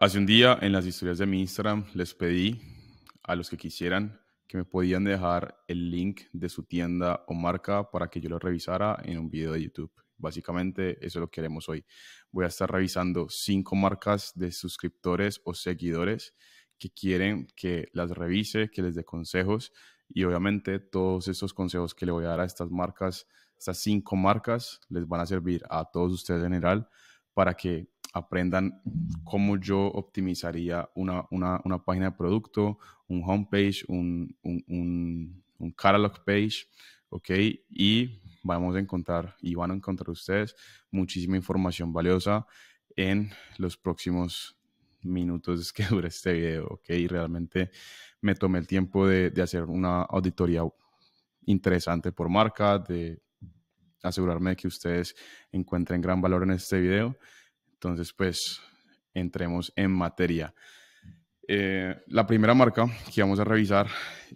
Hace un día en las historias de mi Instagram les pedí a los que quisieran que me podían dejar el link de su tienda o marca para que yo lo revisara en un video de YouTube. Básicamente eso es lo que haremos hoy. Voy a estar revisando cinco marcas de suscriptores o seguidores que quieren que las revise, que les dé consejos y obviamente todos esos consejos que le voy a dar a estas marcas, estas cinco marcas, les van a servir a todos ustedes en general para que aprendan cómo yo optimizaría una, página de producto, un homepage, un, un, catalog page, ¿ok? Y vamos a encontrar y van a encontrar ustedes muchísima información valiosa en los próximos minutos que dure este video, ¿ok? Y realmente me tomé el tiempo de, de, hacer una auditoría interesante por marca, de asegurarme que ustedes encuentren gran valor en este video entonces, pues, entremos en materia. Eh, la primera marca que vamos a revisar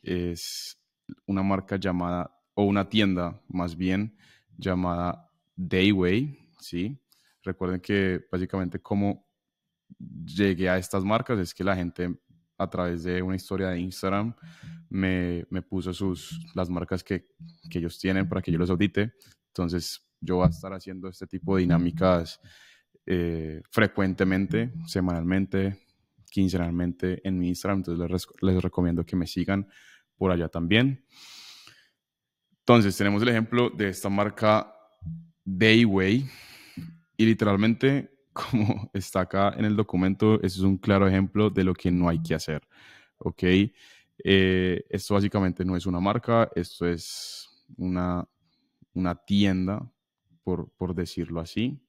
es una marca llamada, o una tienda más bien, llamada Dayway, ¿sí? Recuerden que básicamente cómo llegué a estas marcas es que la gente a través de una historia de Instagram me, puso sus, las marcas que, que ellos tienen para que yo los audite. Entonces yo voy a estar haciendo este tipo de dinámicas eh, frecuentemente, semanalmente, quincenalmente en mi Instagram. Entonces les, recomiendo que me sigan por allá también. Entonces tenemos el ejemplo de esta marca Dayway. Y literalmente, como está acá en el documento, es un claro ejemplo de lo que no hay que hacer. ¿Ok? Eh, esto básicamente no es una marca, esto es una, una tienda, por decirlo así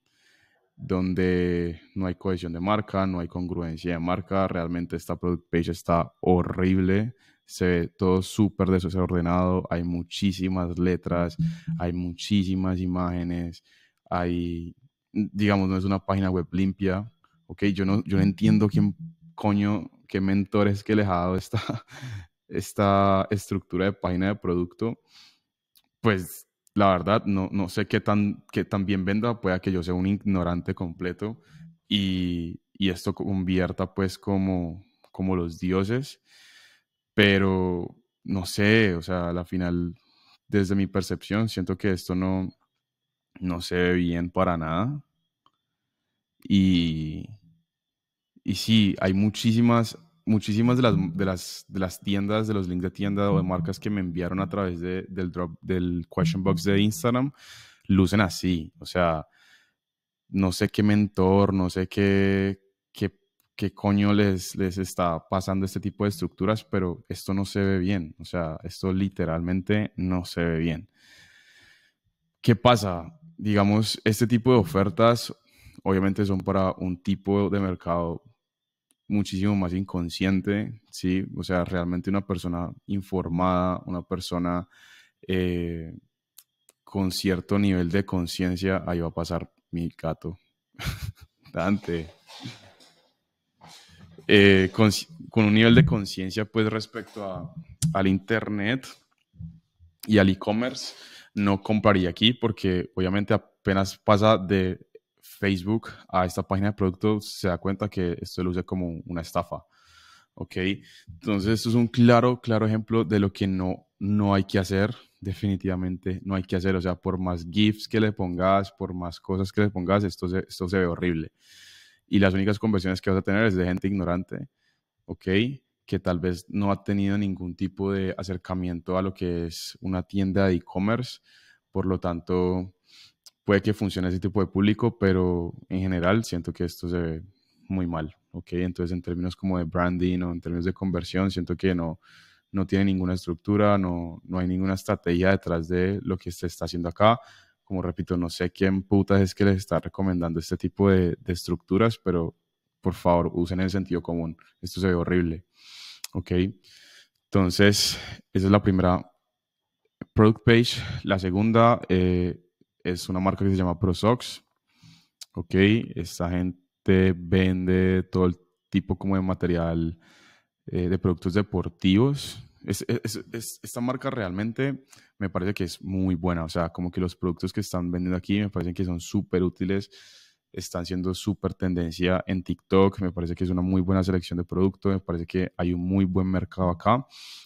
donde no hay cohesión de marca, no hay congruencia de marca, realmente esta product page está horrible, se ve todo súper desordenado, hay muchísimas letras, hay muchísimas imágenes, hay, digamos, no es una página web limpia, ok, yo no, yo entiendo quién coño, qué mentores que le ha dado esta, esta estructura de página de producto, pues la verdad, no, no sé qué tan, qué tan bien venda, pueda que yo sea un ignorante completo y, esto convierta pues como, como los dioses, pero no sé, o sea, al la final, desde mi percepción, siento que esto no, no se ve bien para nada. Y, y sí, hay muchísimas muchísimas de las, de las, tiendas, de los links de tienda o de marcas que me enviaron a través del drop, del question box de Instagram, lucen así. O sea, no sé qué mentor, no sé qué, qué, coño les, les está pasando este tipo de estructuras, pero esto no se ve bien. O sea, esto literalmente no se ve bien. ¿Qué pasa? Digamos, este tipo de ofertas obviamente son para un tipo de mercado muchísimo más inconsciente, ¿sí? O sea, realmente una persona informada, una persona eh, con cierto nivel de conciencia, ahí va a pasar mi gato. Dante. Eh, con, un nivel de conciencia, pues, respecto a, al Internet y al e-commerce, no compraría aquí porque obviamente apenas pasa de Facebook a esta página de productos, se da cuenta que esto lo usa como una estafa. ¿Ok? Entonces, esto es un claro, claro ejemplo de lo que no, no hay que hacer. Definitivamente no hay que hacer. O sea, por más GIFs que le pongas, por más cosas que le pongas, esto se, esto se ve horrible. Y las únicas conversiones que vas a tener es de gente ignorante. ¿Ok? que tal vez no ha tenido ningún tipo de acercamiento a lo que es una tienda de e-commerce. Por lo tanto, puede que funcione ese tipo de público, pero en general siento que esto se ve muy mal, ¿ok? Entonces, en términos como de branding o en términos de conversión, siento que no, no tiene ninguna estructura, no, hay ninguna estrategia detrás de lo que se está haciendo acá. Como repito, no sé quién putas es que les está recomendando este tipo de, de estructuras, pero por favor, usen el sentido común. Esto se ve horrible, ¿ok? Entonces, esa es la primera product page. La segunda... Eh, es una marca que se llama ProSox. Ok, esta gente vende todo el tipo como de material eh, de productos deportivos. esta marca realmente me parece que es muy buena. O sea, como que los productos que están vendiendo aquí me parecen que son súper útiles están siendo súper tendencia en TikTok. Me parece que es una muy buena selección de producto, me parece que hay un muy buen mercado acá.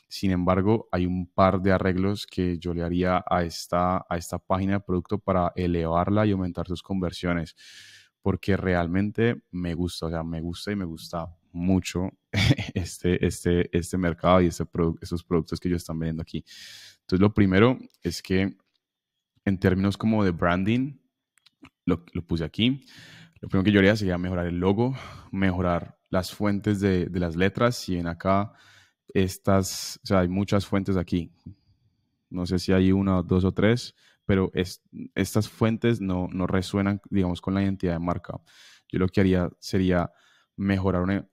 Sin embargo, hay un par de arreglos que yo le haría a esta, a esta página de producto para elevarla y aumentar sus conversiones, porque realmente me gusta, o sea, me gusta y me gusta mucho este, este, este mercado y este estos productos que yo están vendiendo aquí. Entonces, lo primero es que en términos como de branding, lo, puse aquí. Lo primero que yo haría sería mejorar el logo, mejorar las fuentes de, las letras. Si ven acá, estas, hay muchas fuentes aquí. No sé si hay una, dos o tres, pero estas fuentes no, resuenan, digamos, con la identidad de marca. Yo lo que haría sería mejorar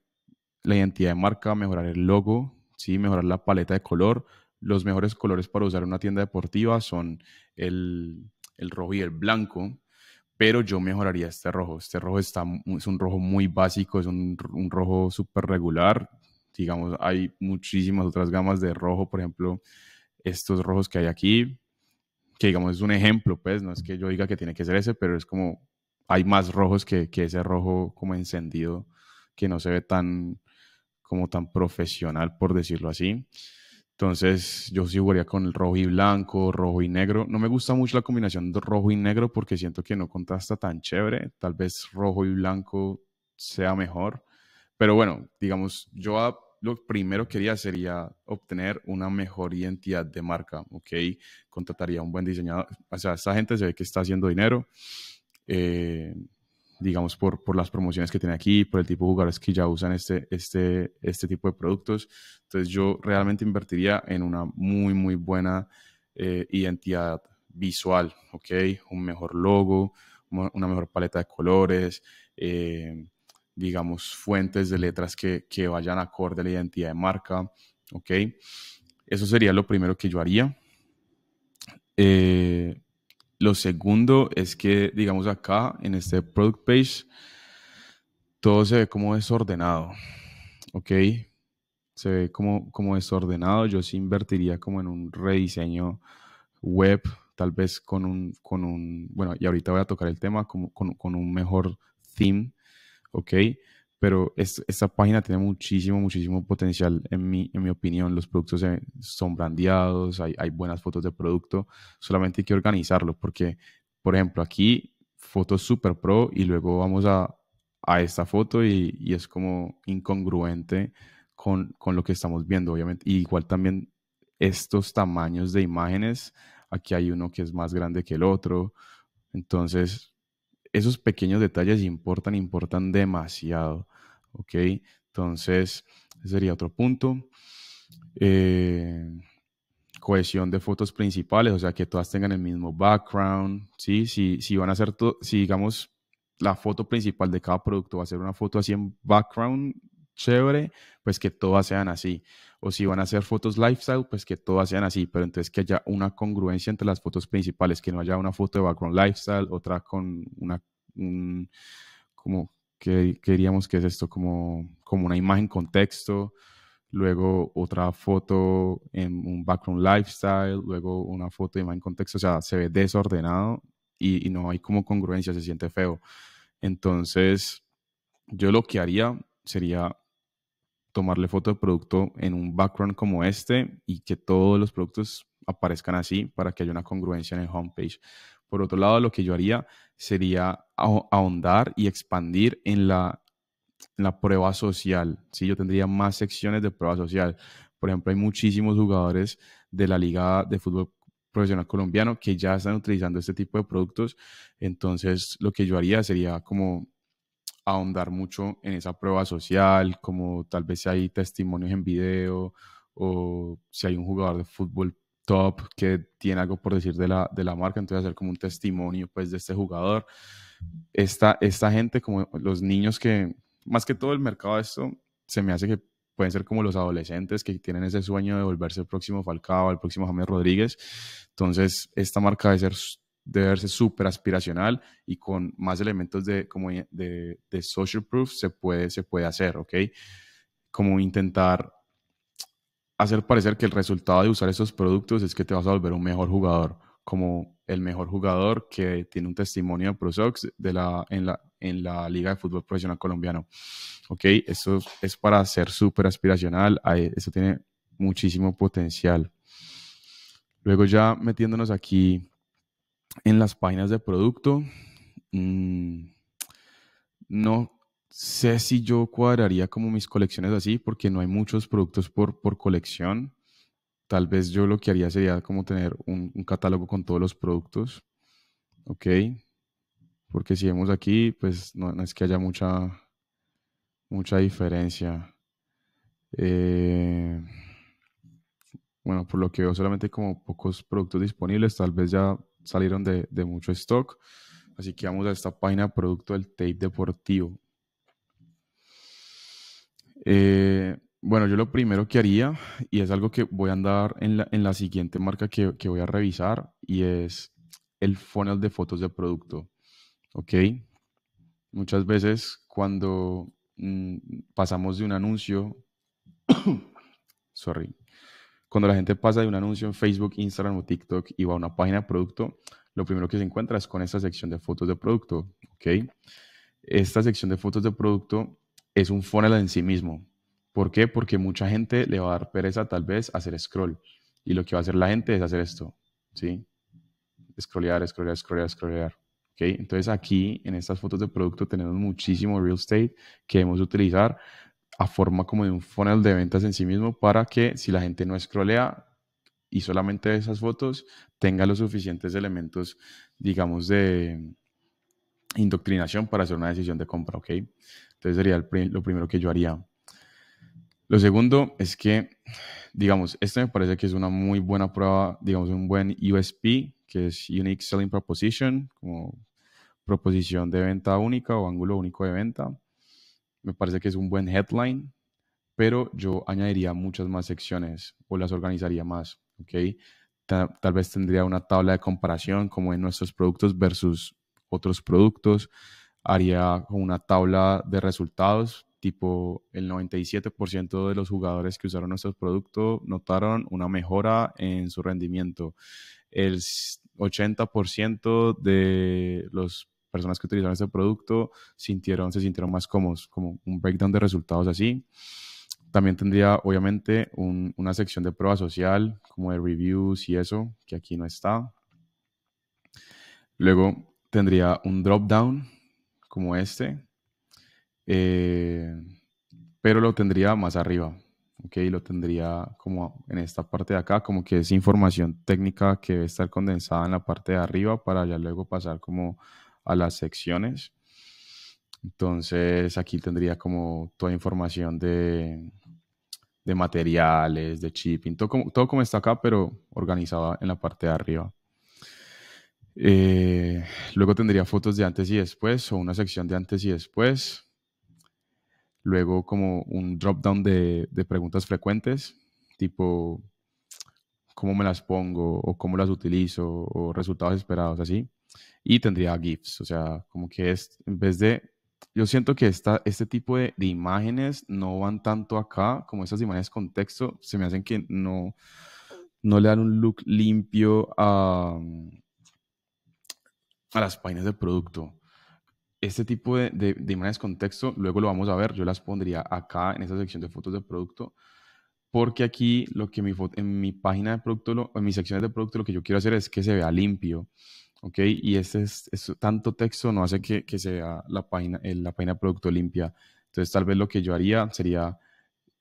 la identidad de marca, mejorar el logo, ¿sí? mejorar la paleta de color. Los mejores colores para usar en una tienda deportiva son el, el rojo y el blanco pero yo mejoraría este rojo. Este rojo está, es un rojo muy básico, es un, un rojo súper regular. Digamos, hay muchísimas otras gamas de rojo, por ejemplo, estos rojos que hay aquí, que digamos es un ejemplo, pues no es que yo diga que tiene que ser ese, pero es como hay más rojos que, que ese rojo como encendido, que no se ve tan como tan profesional, por decirlo así. Entonces, yo sí jugaría con el rojo y blanco, rojo y negro. No me gusta mucho la combinación de rojo y negro porque siento que no contrasta tan chévere. Tal vez rojo y blanco sea mejor. Pero bueno, digamos, yo lo primero que haría sería obtener una mejor identidad de marca, ¿ok? Contrataría a un buen diseñador. O sea, esta gente se ve que está haciendo dinero. Eh, digamos, por, por las promociones que tiene aquí, por el tipo de jugadores que ya usan este, este, este tipo de productos. Entonces yo realmente invertiría en una muy, muy buena eh, identidad visual, ¿ok? Un mejor logo, una mejor paleta de colores, eh, digamos, fuentes de letras que, que vayan acorde a la identidad de marca, ¿ok? Eso sería lo primero que yo haría. Eh, lo segundo es que, digamos acá, en este product page, todo se ve como desordenado, ¿ok? Se ve como, desordenado. Yo sí invertiría como en un rediseño web, tal vez con un, bueno, y ahorita voy a tocar el tema, con, con un mejor theme, ¿ok? pero es, esta página tiene muchísimo, muchísimo potencial en mi, en mi opinión. Los productos son brandeados, hay, hay buenas fotos de producto, solamente hay que organizarlo porque, por ejemplo, aquí fotos super pro y luego vamos a, a esta foto y, y, es como incongruente con, con lo que estamos viendo, obviamente. Y igual también estos tamaños de imágenes, aquí hay uno que es más grande que el otro, entonces esos pequeños detalles importan, importan demasiado. ¿Ok? Entonces, ese sería otro punto. Eh, cohesión de fotos principales, o sea, que todas tengan el mismo background, ¿sí? Si, sí van a hacer, si digamos, la foto principal de cada producto va a ser una foto así en background, chévere, pues que todas sean así. O si van a hacer fotos lifestyle, pues que todas sean así, pero entonces que haya una congruencia entre las fotos principales, que no haya una foto de background lifestyle, otra con una, un, como, que queríamos que es esto? Como, como una imagen con texto, luego otra foto en un background lifestyle, luego una foto de imagen contexto, o sea, se ve desordenado y no hay como congruencia, se siente feo. Entonces, yo lo que haría sería tomarle foto de producto en un background como este y que todos los productos aparezcan así para que haya una congruencia en el homepage. Por otro lado, lo que yo haría sería ahondar y expandir en la, prueba social. ¿sí? Yo tendría más secciones de prueba social. Por ejemplo, hay muchísimos jugadores de la Liga de Fútbol Profesional Colombiano que ya están utilizando este tipo de productos. Entonces, lo que yo haría sería como ahondar mucho en esa prueba social, como tal vez si hay testimonios en video o si hay un jugador de fútbol top que tiene algo por decir de la, de la marca, entonces hacer como un testimonio pues de este jugador. Esta, esta gente, como los niños que, más que todo el mercado de esto, se me hace que pueden ser como los adolescentes que tienen ese sueño de volverse el próximo Falcao, el próximo James Rodríguez. Entonces, esta marca debe ser de verse súper aspiracional y con más elementos de, como de, social proof se puede, se puede hacer, ¿ok? Como intentar hacer parecer que el resultado de usar esos productos es que te vas a volver un mejor jugador, como el mejor jugador que tiene un testimonio de ProSox de la, en, la, en la Liga de Fútbol Profesional Colombiano. ¿Ok? Eso es para ser súper aspiracional, eso tiene muchísimo potencial. Luego ya metiéndonos aquí en las páginas de producto. Mm, no sé si yo cuadraría como mis colecciones así, porque no hay muchos productos por, colección. Tal vez yo lo que haría sería como tener un, catálogo con todos los productos. Ok. Porque si vemos aquí, pues no, es que haya mucha, mucha diferencia. Eh, bueno, por lo que veo, solamente como pocos productos disponibles. Tal vez ya salieron de, mucho stock. Así que vamos a esta página producto del tape deportivo. Eh, bueno, yo lo primero que haría, y es algo que voy a andar en la, en la siguiente marca que, voy a revisar, y es el funnel de fotos de producto. ¿Ok? Muchas veces cuando mm, pasamos de un anuncio, sorry, cuando la gente pasa de un anuncio en Facebook, Instagram o TikTok y va a una página de producto, lo primero que se encuentra es con esta sección de fotos de producto, ¿ok? Esta sección de fotos de producto es un funnel en sí mismo. ¿Por qué? Porque mucha gente le va a dar pereza tal vez hacer scroll. Y lo que va a hacer la gente es hacer esto, ¿sí? Scrollear, scrollear, scrollear, scrollear. Entonces aquí en estas fotos de producto tenemos muchísimo real estate que debemos utilizar a forma como de un funnel de ventas en sí mismo para que si la gente no escrolea y solamente esas fotos, tenga los suficientes elementos, digamos, de indoctrinación para hacer una decisión de compra, ¿ok? Entonces sería lo primero que yo haría. Lo segundo es que, digamos, esto me parece que es una muy buena prueba, digamos, un buen USP, que es Unique Selling Proposition, como proposición de venta única o ángulo único de venta. Me parece que es un buen headline, pero yo añadiría muchas más secciones o las organizaría más, ¿ok? tal vez tendría una tabla de comparación como en nuestros productos versus otros productos. Haría una tabla de resultados, tipo el 97% de los jugadores que usaron nuestros productos notaron una mejora en su rendimiento. El 80% de los personas que utilizaron este producto sintieron, se sintieron más cómodos, como un breakdown de resultados así. También tendría, obviamente, una sección de prueba social, como de reviews y eso, que aquí no está. Luego tendría un drop-down, como este, eh, pero lo tendría más arriba, ¿ok? Lo tendría como en esta parte de acá, como que es información técnica que debe estar condensada en la parte de arriba para ya luego pasar como a las secciones. Entonces aquí tendría como toda información de, materiales, de chipping, todo como, todo como está acá, pero organizado en la parte de arriba. Eh, luego tendría fotos de antes y después o una sección de antes y después. Luego como un drop down de, de preguntas frecuentes, tipo cómo me las pongo o cómo las utilizo o resultados esperados así y tendría GIFs, o sea, como que es, en vez de, yo siento que esta, este tipo de, de imágenes no van tanto acá, como esas imágenes con texto, se me hacen que no, no le dan un look limpio a, mm, a las páginas de producto. Este tipo de, de, de, imágenes con texto, luego lo vamos a ver, yo las pondría acá en esta sección de fotos de producto, porque aquí lo que mi en mi página de producto, en mis secciones de producto, lo que yo quiero hacer es que se vea limpio. ¿ok? Y ese es, tanto texto no hace que, que sea la página, eh, la página producto limpia. Entonces, tal vez lo que yo haría sería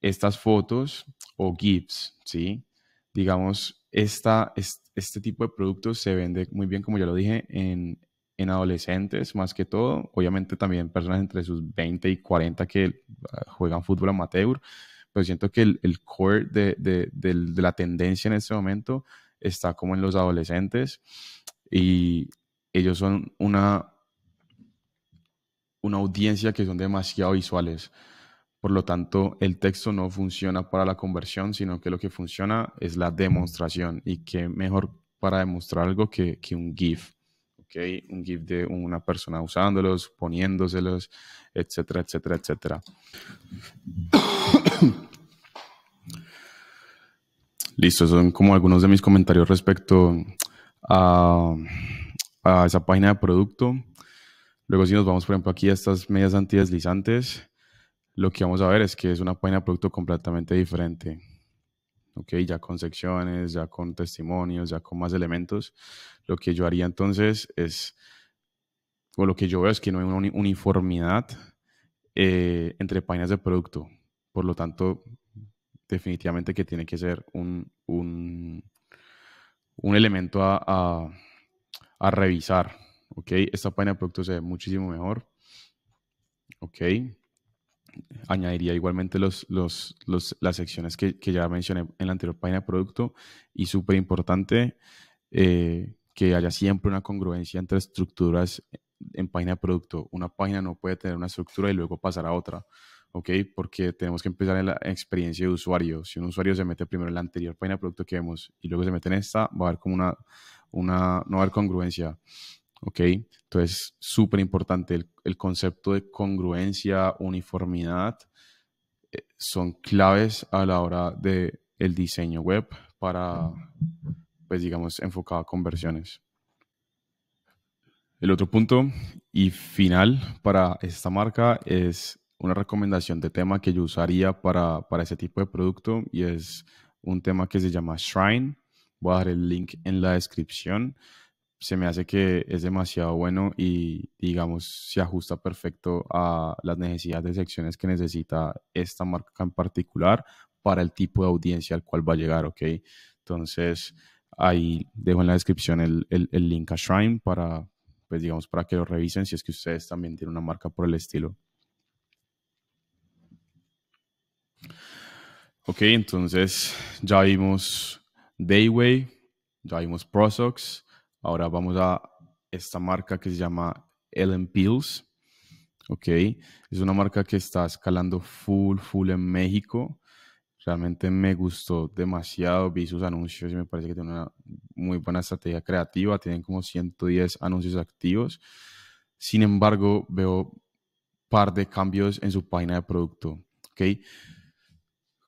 estas fotos o GIFs, ¿sí? Digamos, esta, este, este tipo de productos se vende muy bien, como ya lo dije, en, en adolescentes más que todo, obviamente también personas entre sus 20 y 40 que ah, juegan fútbol amateur, pero siento que el, el core de, de, de, la tendencia en este momento está como en los adolescentes y ellos son una, una audiencia que son demasiado visuales. Por lo tanto, el texto no funciona para la conversión, sino que lo que funciona es la demostración. Y qué mejor para demostrar algo que, un GIF. ¿okay? Un GIF de una persona usándolos, poniéndoselos, etcétera, etcétera, etcétera. Listo, son como algunos de mis comentarios respecto a, esa página de producto. Luego si nos vamos, por ejemplo, aquí a estas medias antideslizantes, lo que vamos a ver es que es una página de producto completamente diferente. ¿ok? Ya con secciones, ya con testimonios, ya con más elementos. Lo que yo haría entonces es, o lo que yo veo es que no hay una uniformidad eh, entre páginas de producto. Por lo tanto, definitivamente que tiene que ser un, un, un elemento a, revisar. ¿ok? Esta página producto se ve muchísimo mejor. ¿ok? Añadiría igualmente los, los, las secciones que, ya mencioné en la anterior página de producto y súper importante eh, que haya siempre una congruencia entre estructuras en página producto. Una página no puede tener una estructura y luego pasar a otra. ¿ok? Porque tenemos que empezar en la experiencia de usuario. Si un usuario se mete primero en la anterior página de producto que vemos y luego se mete en esta, va a haber como una, una no va a haber congruencia, ¿ok? Entonces, súper importante el, concepto de congruencia, uniformidad, eh, son claves a la hora del el diseño web para, pues digamos, enfocado a conversiones. El otro punto y final para esta marca es una recomendación de tema que yo usaría para, para ese tipo de producto y es un tema que se llama Shrine. Voy a dejar el link en la descripción. Se me hace que es demasiado bueno y digamos se ajusta perfecto a las necesidades de secciones que necesita esta marca en particular para el tipo de audiencia al cual va a llegar, ¿ok? Entonces ahí dejo en la descripción el, link a Shrine para, pues digamos, para que lo revisen si es que ustedes también tienen una marca por el estilo. Ok, entonces ya vimos Dayway, ya vimos Prosox, ahora vamos a esta marca que se llama Ellen Pills. Ok, es una marca que está escalando full, full en México. Realmente me gustó demasiado, vi sus anuncios y me parece que tiene una muy buena estrategia creativa. Tienen como 110 anuncios activos. Sin embargo, veo par de cambios en su página de producto. ok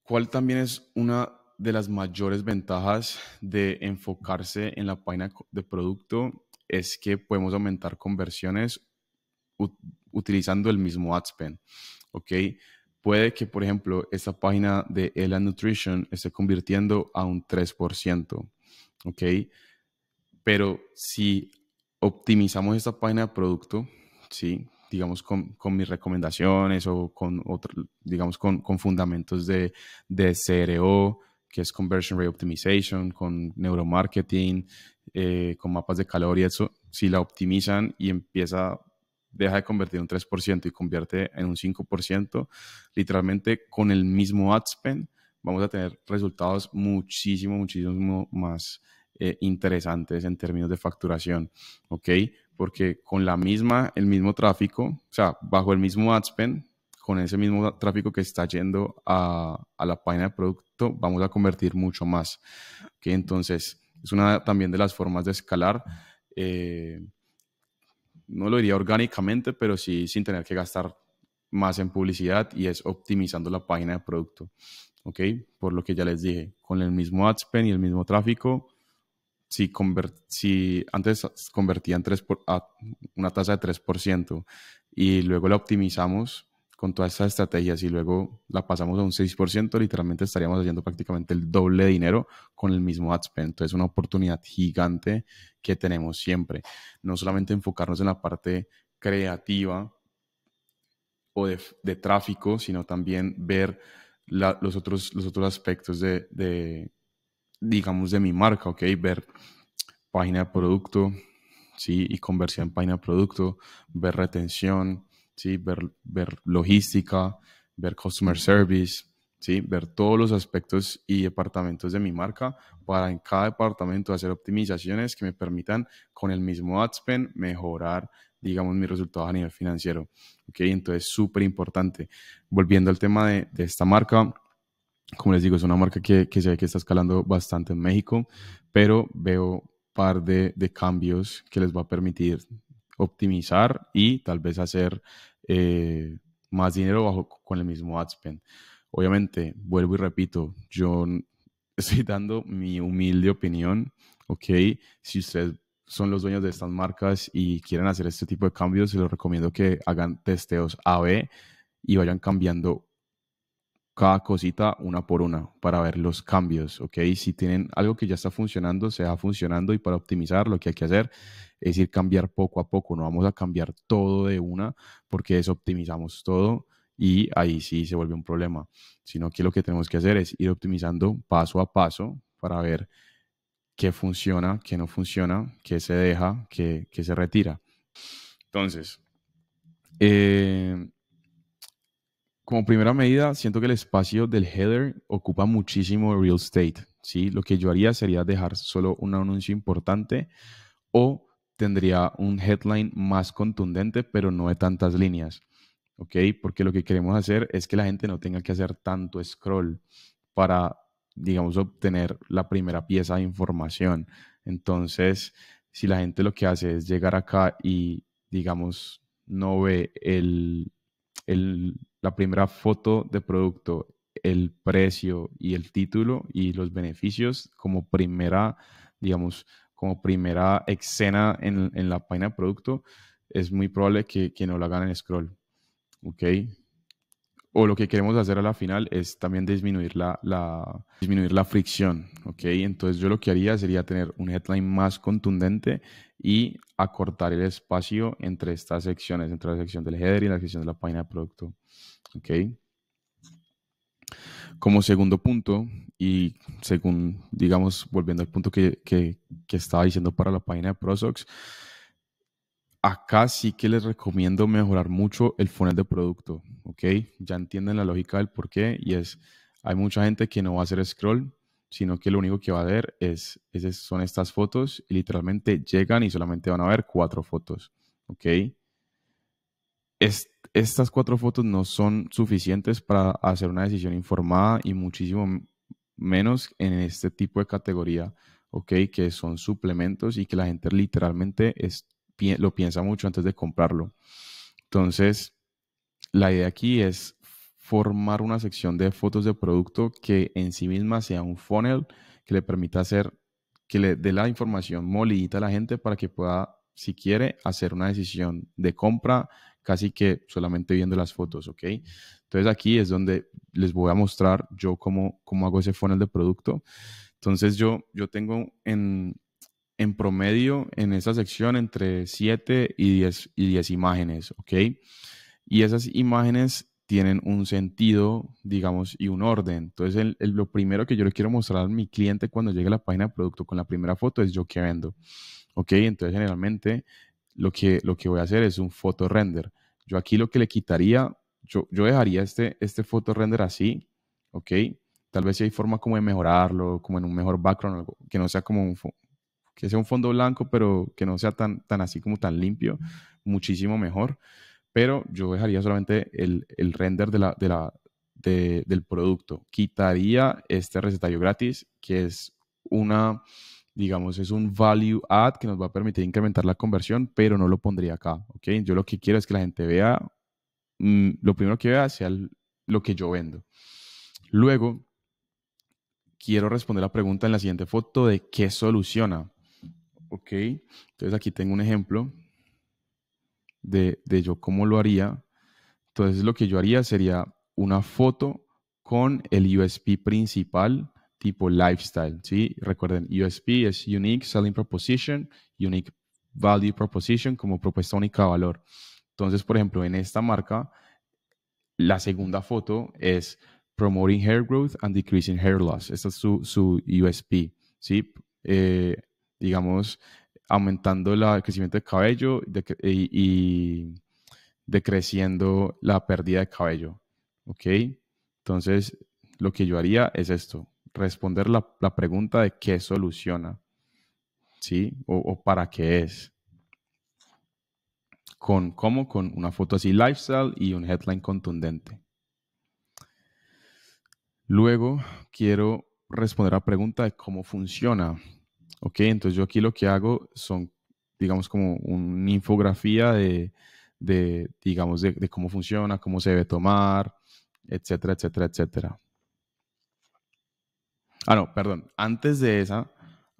¿Cuál también es una de las mayores ventajas de enfocarse en la página de producto? Es que podemos aumentar conversiones utilizando el mismo ad ¿ok? Puede que, por ejemplo, esta página de Elan Nutrition esté convirtiendo a un 3%, ¿ok? Pero si optimizamos esta página de producto, ¿sí? digamos, con, mis recomendaciones o con, digamos, con, con fundamentos de, de, CRO, que es Conversion Rate Optimization, con neuromarketing, eh, con mapas de calor y eso, si la optimizan y empieza, deja de convertir un 3% y convierte en un 5%, literalmente con el mismo ad vamos a tener resultados muchísimo, muchísimo más eh, interesantes en términos de facturación, ¿ok? porque con la misma, el mismo tráfico, o sea, bajo el mismo spend, con ese mismo tráfico que está yendo a, la página de producto, vamos a convertir mucho más. Entonces, es una también de las formas de escalar. Eh, no lo diría orgánicamente, pero sí sin tener que gastar más en publicidad y es optimizando la página de producto. okay Por lo que ya les dije, con el mismo spend y el mismo tráfico, si, antes convertían a una tasa de 3% y luego la optimizamos con todas estas estrategias y luego la pasamos a un 6%, literalmente estaríamos haciendo prácticamente el doble de dinero con el mismo ad spend. Entonces, una oportunidad gigante que tenemos siempre. No solamente enfocarnos en la parte creativa o de, tráfico, sino también ver los, otros, los otros aspectos de digamos, de mi marca, ¿ok? Ver página de producto, ¿sí? Y conversión en página de producto, ver retención, ¿sí? Ver, ver logística, ver customer service, ¿sí? Ver todos los aspectos y departamentos de mi marca para en cada departamento hacer optimizaciones que me permitan con el mismo ad mejorar digamos, mis resultados a nivel financiero. ¿Ok? Entonces, súper importante. Volviendo al tema de, de, esta marca, como les digo, es una marca que, que se ve que está escalando bastante en México, pero veo par de, de cambios que les va a permitir optimizar y tal vez hacer eh, más dinero bajo, con el mismo ad Obviamente, vuelvo y repito, yo estoy dando mi humilde opinión, ¿ok? Si ustedes son los dueños de estas marcas y quieren hacer este tipo de cambios, se los recomiendo que hagan testeos A-B y vayan cambiando cada cosita una por una para ver los cambios, ¿ok? Si tienen algo que ya está funcionando, se va funcionando y para optimizar lo que hay que hacer es ir cambiar poco a poco, no vamos a cambiar todo de una porque desoptimizamos todo y ahí sí se vuelve un problema, sino que lo que tenemos que hacer es ir optimizando paso a paso para ver qué funciona, qué no funciona, qué se deja, qué, se retira. Entonces, eh, como primera medida, siento que el espacio del header ocupa muchísimo real estate. ¿sí? Lo que yo haría sería dejar solo un anuncio importante o tendría un headline más contundente, pero no de tantas líneas. ¿ok? Porque lo que queremos hacer es que la gente no tenga que hacer tanto scroll para, digamos, obtener la primera pieza de información. Entonces, si la gente lo que hace es llegar acá y, digamos, no ve el, el, la primera foto de producto, el precio y el título y los beneficios como primera, digamos, como primera escena en, en la página de producto, es muy probable que, no la hagan en scroll. ¿Ok? o lo que queremos hacer a la final es también disminuir la, la, disminuir la fricción, ¿ok? Entonces yo lo que haría sería tener un headline más contundente y acortar el espacio entre estas secciones, entre la sección del header y la sección de la página de producto. ¿Ok? Como segundo punto, y según, digamos, volviendo al punto que, que, estaba diciendo para la página de ProSox, acá sí que les recomiendo mejorar mucho el funnel de producto, ¿ok? Ya entienden la lógica del por qué y es, hay mucha gente que no va a hacer scroll sino que lo único que va a ver es, son estas fotos y literalmente llegan y solamente van a ver cuatro fotos, ¿ok? estas cuatro fotos no son suficientes para hacer una decisión informada y muchísimo menos en este tipo de categoría, ¿ok? Que son suplementos y que la gente literalmente es, lo piensa mucho antes de comprarlo. Entonces, la idea aquí es formar una sección de fotos de producto que en sí misma sea un funnel que le permita hacer, que le dé la información molidita a la gente para que pueda, si quiere, hacer una decisión de compra casi que solamente viendo las fotos, ¿ok? Entonces aquí es donde les voy a mostrar yo cómo, cómo hago ese funnel de producto. Entonces yo, yo tengo en, promedio en esa sección entre 7 y 10, y 10 imágenes, ¿ok? Y esas imágenes tienen un sentido, digamos, y un orden. Entonces, el, lo primero que yo le quiero mostrar a mi cliente cuando llegue a la página de producto con la primera foto es yo que vendo. ¿Ok? Entonces, generalmente, lo que, lo que voy a hacer es un foto render. Yo aquí lo que le quitaría, yo, yo dejaría este, este foto render así, ¿ok? Tal vez si hay forma como de mejorarlo, como en un mejor background, que no sea como un, que sea un fondo blanco, pero que no sea tan, tan así como tan limpio, muchísimo mejor pero yo dejaría solamente el, render de la, de del producto. Quitaría este recetario gratis, que es una, digamos, es un value add que nos va a permitir incrementar la conversión, pero no lo pondría acá, ¿ok? Yo lo que quiero es que la gente vea, mm, lo primero que vea sea lo que yo vendo. Luego, quiero responder la pregunta en la siguiente foto de qué soluciona, ¿ok? Entonces aquí tengo un ejemplo de, de yo cómo lo haría. Entonces lo que yo haría sería una foto con el USP principal tipo lifestyle, ¿sí? Recuerden, USP es Unique Selling Proposition, Unique Value Proposition como propuesta única valor. Entonces, por ejemplo, en esta marca, la segunda foto es Promoting Hair Growth and Decreasing Hair Loss. Esta es su, su USP, ¿sí? Eh, digamos, aumentando el crecimiento de cabello y, decreciendo la pérdida de cabello. ¿Ok? Entonces, lo que yo haría es esto, responder la, pregunta de qué soluciona, ¿sí? O, para qué es. ¿Con cómo? Con una foto así lifestyle y un headline contundente. Luego quiero responder la pregunta de cómo funciona, Ok, entonces yo aquí lo que hago son, digamos, como una infografía de, digamos, de, cómo funciona, cómo se debe tomar, etcétera, etcétera, etcétera. Ah, no, perdón. Antes de esa,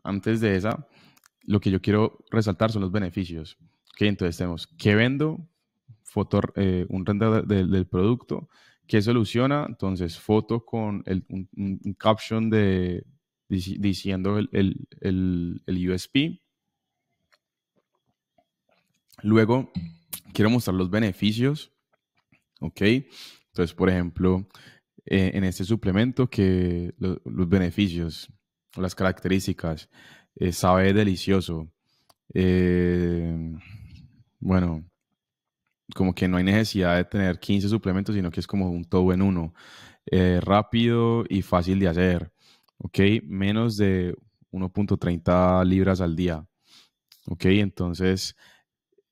antes de esa, lo que yo quiero resaltar son los beneficios. Ok, entonces tenemos qué vendo, foto, eh, un render del producto, qué soluciona, entonces foto con un, caption de, diciendo el, el, el, USP. Luego, quiero mostrar los beneficios. ¿Ok? Entonces, por ejemplo, eh, en este suplemento, que los beneficios, las características, eh, sabe delicioso. Eh, bueno, como que no hay necesidad de tener 15 suplementos, sino que es como un todo en uno. rápido y fácil de hacer. ¿ok? Menos de 1.30 libras al día, ¿ok? Entonces,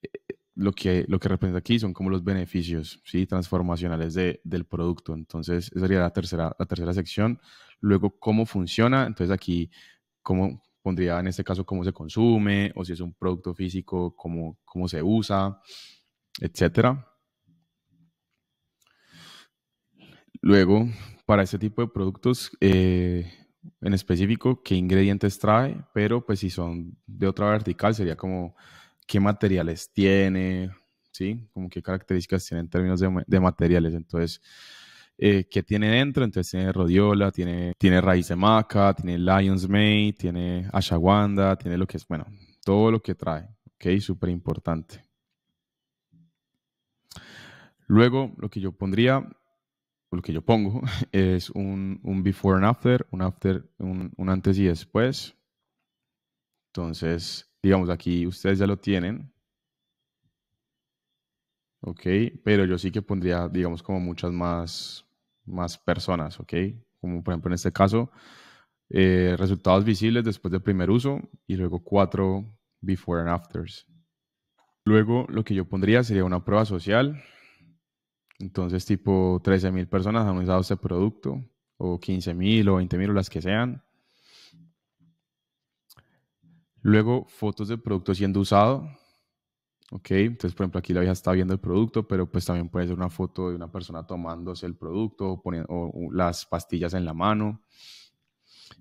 eh, lo que, lo que representa aquí son como los beneficios, ¿sí? Transformacionales del producto. Entonces, esa sería la tercera, la tercera sección. Luego, cómo funciona. Entonces, aquí, cómo pondría en este caso cómo se consume o si es un producto físico, cómo, cómo se usa, etcétera. Luego, para este tipo de productos, eh, en específico qué ingredientes trae, pero pues si son de otra vertical sería como qué materiales tiene, ¿sí? Como qué características tiene en términos de, de materiales. Entonces, eh, qué tiene dentro. Entonces tiene rodiola, tiene, tiene raíz de maca, tiene lion's mane, tiene ashawanda, tiene lo que es, bueno, todo lo que trae. Ok, súper importante. Luego, lo que yo pondría lo que yo pongo es un, before and after, un after, un, antes y después. Entonces, digamos, aquí ustedes ya lo tienen. Ok, pero yo sí que pondría, digamos, como muchas más, más personas, ok. Como por ejemplo en este caso, eh, resultados visibles después del primer uso y luego cuatro before and afters. Luego lo que yo pondría sería una prueba social entonces, tipo 13.000 personas han usado ese producto, o 15.000, o 20.000, mil, o las que sean. Luego, fotos del producto siendo usado. Ok, entonces, por ejemplo, aquí la vieja está viendo el producto, pero pues también puede ser una foto de una persona tomándose el producto o, poniendo, las pastillas en la mano.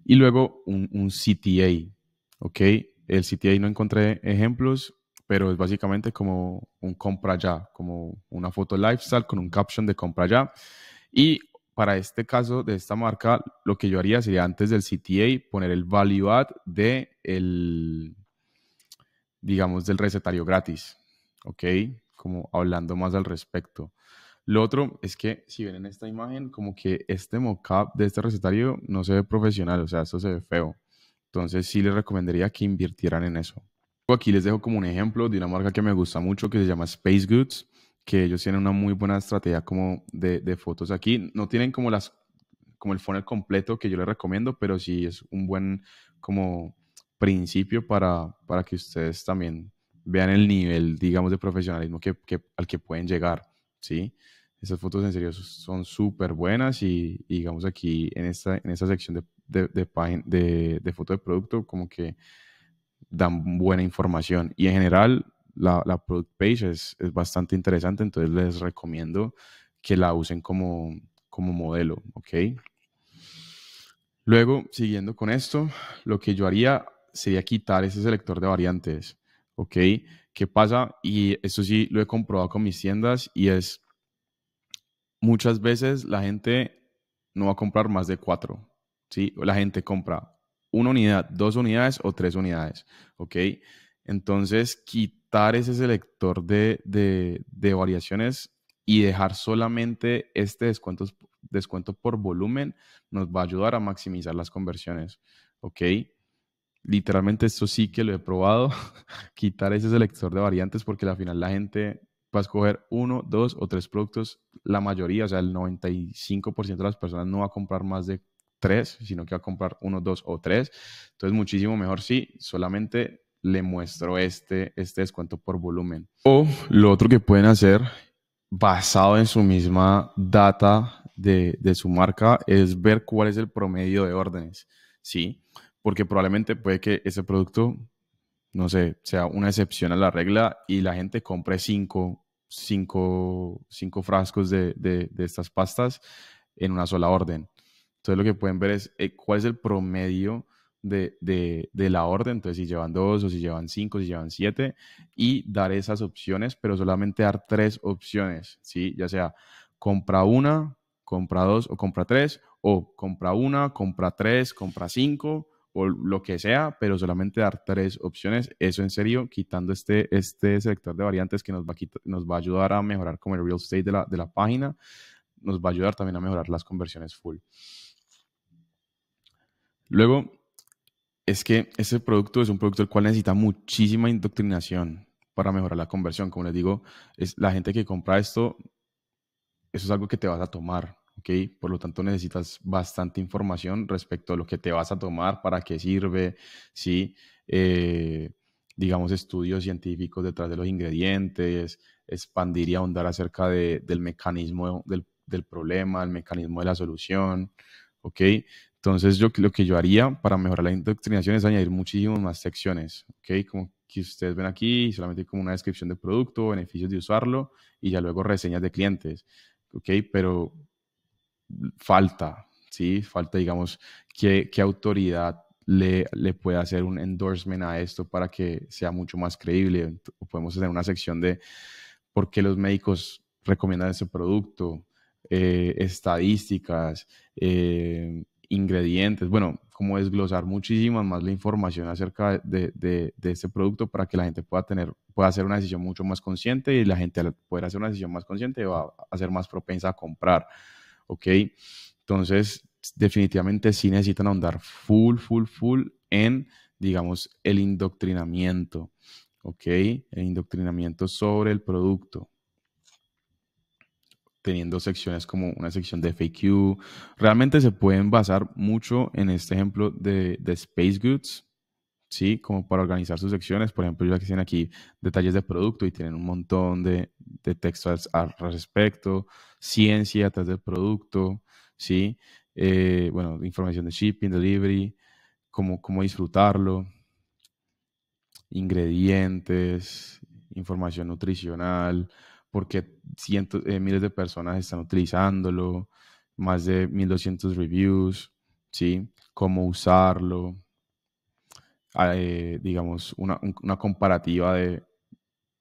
Y luego un, un CTA. Ok, el CTA no encontré ejemplos, pero es básicamente como un compra ya, como una foto lifestyle con un caption de compra ya. Y para este caso de esta marca, lo que yo haría sería antes del CTA poner el value add de el, digamos, del recetario gratis, ¿ok? Como hablando más al respecto. Lo otro es que si ven en esta imagen, como que este mockup de este recetario no se ve profesional, o sea, esto se ve feo. Entonces sí les recomendaría que invirtieran en eso. Aquí les dejo como un ejemplo de una marca que me gusta mucho que se llama Space Goods, que ellos tienen una muy buena estrategia como de, de fotos aquí. No tienen como las como el funnel completo que yo les recomiendo, pero sí es un buen como principio para, para que ustedes también vean el nivel, digamos, de profesionalismo que, que al que pueden llegar, ¿sí? Esas fotos en serio son súper buenas y, digamos aquí en esta, en esta sección de, de, de, de foto de producto como que dan buena información. Y en general, la, product page es, bastante interesante, entonces les recomiendo que la usen como, como modelo, ¿ok? Luego, siguiendo con esto, lo que yo haría sería quitar ese selector de variantes, ¿ok? ¿Qué pasa? Y esto sí lo he comprobado con mis tiendas y es, muchas veces la gente no va a comprar más de cuatro, ¿sí? La gente compra una unidad, dos unidades o tres unidades, ¿ok? Entonces, quitar ese selector de, variaciones y dejar solamente este descuento, descuento por volumen nos va a ayudar a maximizar las conversiones, ¿ok? Literalmente esto sí que lo he probado, quitar ese selector de variantes porque al final la gente va a escoger uno, dos o tres productos, la mayoría, o sea, el 95% de las personas no va a comprar más de tres, sino que va a comprar uno, dos o tres. Entonces, muchísimo mejor si solamente le muestro este, este descuento por volumen. O lo otro que pueden hacer, basado en su misma data de, su marca, es ver cuál es el promedio de órdenes, ¿sí? Porque probablemente puede que ese producto, no sé, sea una excepción a la regla y la gente compre cinco, cinco, frascos de estas pastas en una sola orden entonces lo que pueden ver es eh, cuál es el promedio de, la orden, entonces si llevan dos o si llevan cinco, si llevan siete, y dar esas opciones, pero solamente dar tres opciones, ¿sí? Ya sea compra una, compra dos o compra tres, o compra una, compra tres, compra cinco, o lo que sea, pero solamente dar tres opciones. Eso en serio, quitando este, este sector de variantes que nos va, a nos va a ayudar a mejorar como el real estate de la, de la página, nos va a ayudar también a mejorar las conversiones full. Luego, es que ese producto es un producto el cual necesita muchísima indoctrinación para mejorar la conversión. Como les digo, es la gente que compra esto, eso es algo que te vas a tomar, ¿ok? Por lo tanto, necesitas bastante información respecto a lo que te vas a tomar, para qué sirve, ¿sí? Eh, digamos, estudios científicos detrás de los ingredientes, expandir y ahondar acerca del mecanismo del, del problema, el mecanismo de la solución, ¿ok? Entonces, yo, lo que yo haría para mejorar la indoctrinación es añadir muchísimas más secciones, ¿ok? Como que ustedes ven aquí, solamente como una descripción de producto, beneficios de usarlo y ya luego reseñas de clientes, ¿ok? Pero falta, ¿sí? Falta, digamos, qué, autoridad le, le puede hacer un endorsement a esto para que sea mucho más creíble. podemos hacer una sección de por qué los médicos recomiendan ese producto, eh, estadísticas, eh, ingredientes, bueno, como desglosar muchísima más la información acerca de, de, este producto para que la gente pueda tener, pueda hacer una decisión mucho más consciente y la gente al poder hacer una decisión más consciente va a ser más propensa a comprar, ¿ok? Entonces, definitivamente sí necesitan ahondar full, full, full en, digamos, el indoctrinamiento, ¿ok? El indoctrinamiento sobre el producto, teniendo secciones como una sección de FAQ. Realmente se pueden basar mucho en este ejemplo de, Space Goods, ¿sí? Como para organizar sus secciones. Por ejemplo, ya que tienen aquí detalles de producto y tienen un montón de, textos al, respecto, ciencia atrás del producto, ¿sí? Eh, bueno, información de shipping, delivery, cómo, cómo disfrutarlo, ingredientes, información nutricional, porque cientos, eh, miles de personas están utilizándolo, más de 1200 reviews, ¿sí? Cómo usarlo, ah, eh, digamos, una, comparativa de,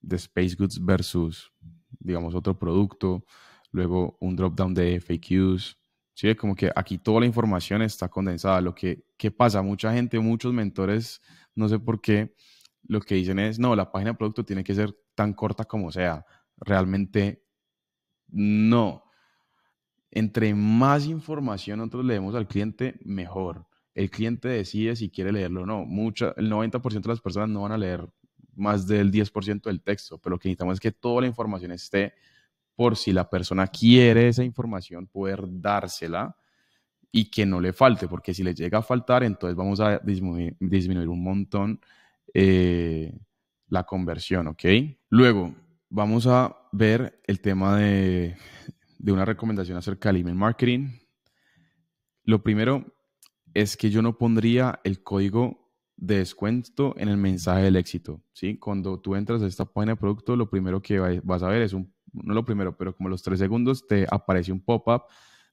de, Space Goods versus, digamos, otro producto, luego un drop-down de FAQs, ¿sí? Como que aquí toda la información está condensada. Lo que, ¿qué pasa? Mucha gente, muchos mentores, no sé por qué, lo que dicen es, no, la página de producto tiene que ser tan corta como sea, Realmente no. Entre más información nosotros le al cliente, mejor. El cliente decide si quiere leerlo o no. el 90% de las personas no van a leer más del 10% del texto, pero lo que necesitamos es que toda la información esté por si la persona quiere esa información, poder dársela y que no le falte, porque si le llega a faltar, entonces vamos a disminuir, un montón eh, la conversión, ¿ok? Luego, Vamos a ver el tema de, una recomendación acerca del email marketing. Lo primero es que yo no pondría el código de descuento en el mensaje del éxito. ¿sí? Cuando tú entras a esta página de producto, lo primero que vas a ver es un, no lo primero, pero como los tres segundos te aparece un pop-up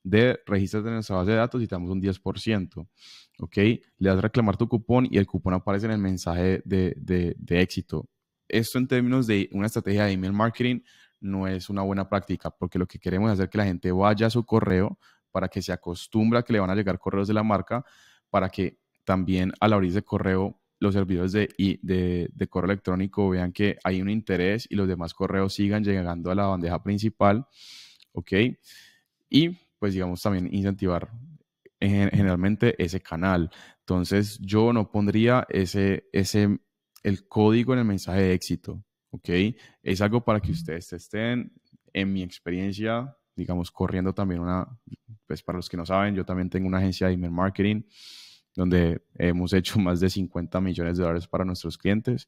de regístrate en nuestra base de datos y te damos un 10%. Okay, Le das a reclamar tu cupón y el cupón aparece en el mensaje de, de éxito esto en términos de una estrategia de email marketing no es una buena práctica, porque lo que queremos es hacer que la gente vaya a su correo para que se acostumbra a que le van a llegar correos de la marca, para que también al abrir ese correo los servidores de, de, correo electrónico vean que hay un interés y los demás correos sigan llegando a la bandeja principal, ¿ok? Y pues digamos también incentivar generalmente ese canal. Entonces yo no pondría ese, ese el código en el mensaje de éxito, ¿ok? Es algo para que ustedes estén, en mi experiencia, digamos, corriendo también una, pues para los que no saben, yo también tengo una agencia de email marketing donde hemos hecho más de 50 millones de dólares para nuestros clientes.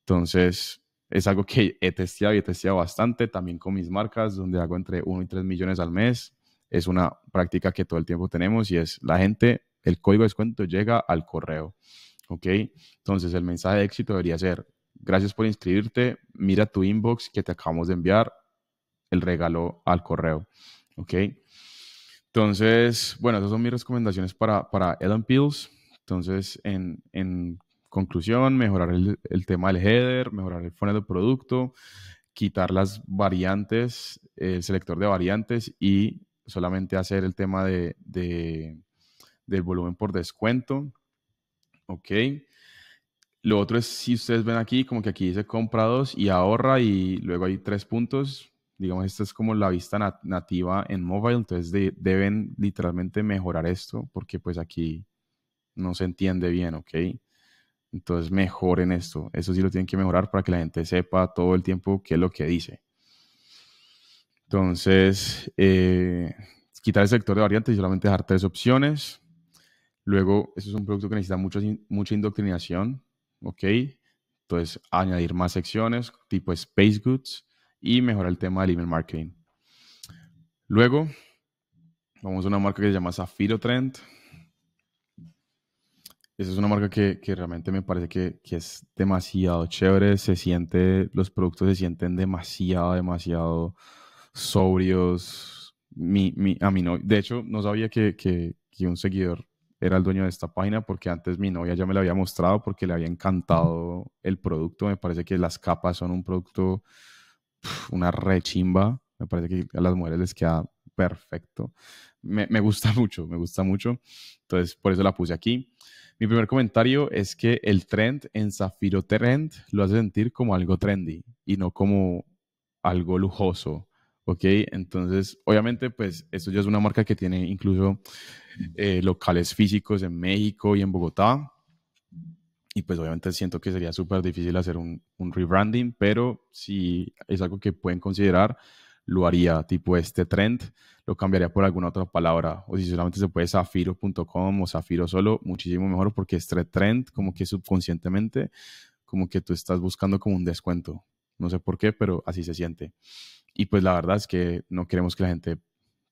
Entonces, es algo que he testeado y he testeado bastante también con mis marcas, donde hago entre 1 y 3 millones al mes. Es una práctica que todo el tiempo tenemos y es la gente, el código de descuento llega al correo. ¿Ok? Entonces el mensaje de éxito debería ser, gracias por inscribirte, mira tu inbox que te acabamos de enviar el regalo al correo. ¿Ok? Entonces, bueno, esas son mis recomendaciones para, para Ellen Pills. Entonces, en, conclusión, mejorar el, tema del header, mejorar el funnel de producto, quitar las variantes, el selector de variantes y solamente hacer el tema del volumen por descuento Ok. Lo otro es, si ustedes ven aquí, como que aquí dice compra dos y ahorra y luego hay tres puntos. Digamos, esta es como la vista nativa en mobile, entonces deben literalmente mejorar esto porque pues aquí no se entiende bien, ¿ok? Entonces mejoren esto. Eso sí lo tienen que mejorar para que la gente sepa todo el tiempo qué es lo que dice. Entonces, eh, quitar el sector de variantes y solamente dejar tres opciones Luego, eso es un producto que necesita mucha indoctrinación, ¿ok? Entonces, añadir más secciones tipo Space Goods y mejorar el tema del email marketing. Luego, vamos a una marca que se llama Zafiro Trend. Esa es una marca que, realmente me parece que, es demasiado chévere. Se siente, los productos se sienten demasiado, demasiado sobrios. a mí no, de hecho, no sabía que un seguidor era el dueño de esta página porque antes mi novia ya me la había mostrado porque le había encantado el producto. Me parece que las capas son un producto, una rechimba. Me parece que a las mujeres les queda perfecto. Me, gusta mucho, me gusta mucho. Entonces, por eso la puse aquí. Mi primer comentario es que el trend en Zafiro Trend lo hace sentir como algo trendy y no como algo lujoso ¿ok? Entonces, obviamente, pues esto ya es una marca que tiene incluso eh, locales físicos en México y en Bogotá. Y pues obviamente siento que sería súper difícil hacer un, un rebranding, pero si es algo que pueden considerar, lo haría tipo este trend, lo cambiaría por alguna otra palabra. O si solamente se puede zafiro.com o zafiro solo, muchísimo mejor porque este trend como que subconscientemente, como que tú estás buscando como un descuento. No sé por qué, pero así se siente. Y pues la verdad es que no queremos que la gente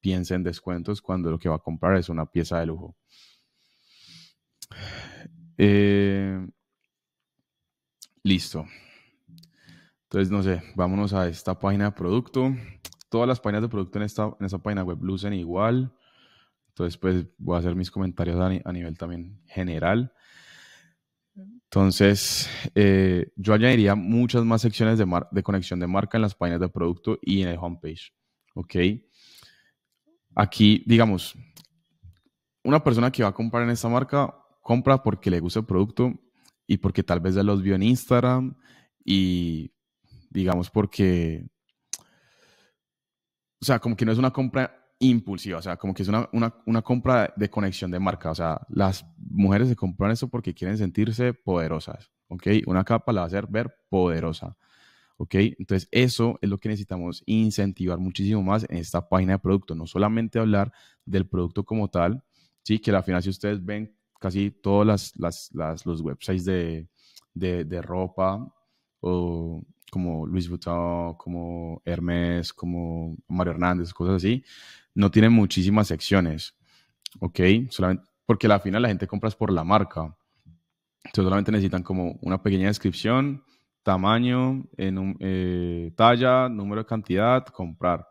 piense en descuentos cuando lo que va a comprar es una pieza de lujo. Eh, listo. Entonces, no sé, vámonos a esta página de producto. Todas las páginas de producto en esta, página web lucen igual. Entonces, pues voy a hacer mis comentarios a nivel también general. Entonces, eh, yo añadiría muchas más secciones de, de conexión de marca en las páginas de producto y en el homepage. ¿Ok? Aquí, digamos, una persona que va a comprar en esta marca compra porque le gusta el producto y porque tal vez ya los vio en Instagram y digamos porque, o sea, como que no es una compra impulsiva, o sea, como que es una, una, compra de conexión de marca, o sea, las mujeres se compran eso porque quieren sentirse poderosas, ¿ok? Una capa la va a hacer ver poderosa, ¿ok? Entonces, eso es lo que necesitamos incentivar muchísimo más en esta página de producto, no solamente hablar del producto como tal, ¿sí? Que al final, si ustedes ven casi todos las, los websites de, de ropa o, como Luis Butao, como Hermes, como Mario Hernández, cosas así, no tienen muchísimas secciones, ¿ok? Solamente, porque al final la gente compra por la marca. Entonces solamente necesitan como una pequeña descripción, tamaño, en un, eh, talla, número de cantidad, comprar.